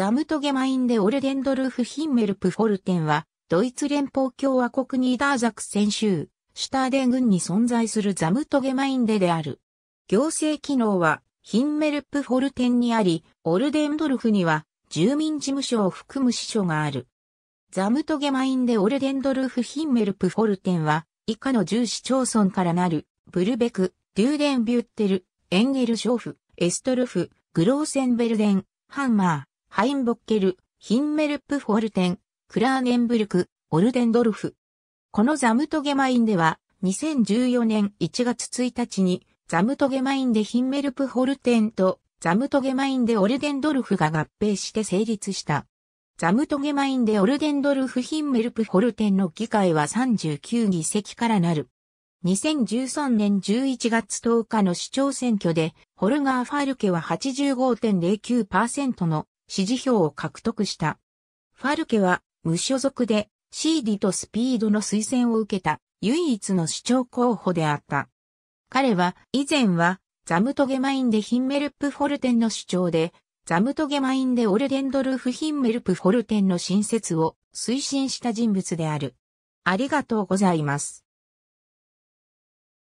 ザムトゲマインでオルデンドルフ・ヒンメルプフォルテンは、ドイツ連邦共和国ニーダーザクセン州、シュターデン軍に存在するザムトゲマインデである。行政機能は、ヒンメルプフォルテンにあり、オルデンドルフには、住民事務所を含む支所がある。ザムトゲマインデオルデンドルフ・ヒンメルプフォルテンは、以下の10市町村からなる、ブルベク、デューデンビュッテル、エンゲルショーフ、エストルフ、グローセンベルデン、ハンマー、ハインボッケル、ヒンメルプフォルテン、クラーネンブルク、オルデンドルフ。このザムトゲマインでは、2014年1月1日に、ザムトゲマインでヒンメルプホルテンと、ザムトゲマインでオルデンドルフが合併して成立した。ザムトゲマインでオルデンドルフヒンメルプホルテンの議会は39議席からなる。2013年11月10日の市長選挙で、ホルガー・ファルケは85.09%の支持票を獲得した。ファルケは無所属でシーディとスピードの推薦を受けた唯一の市長候補であった。彼は以前はザムトゲマインでヒンメルプフォルテンの主張で、ザムトゲマインでオルデンドルフ・ヒンメルプフォルテンの新設を推進した人物である。ありがとうございます。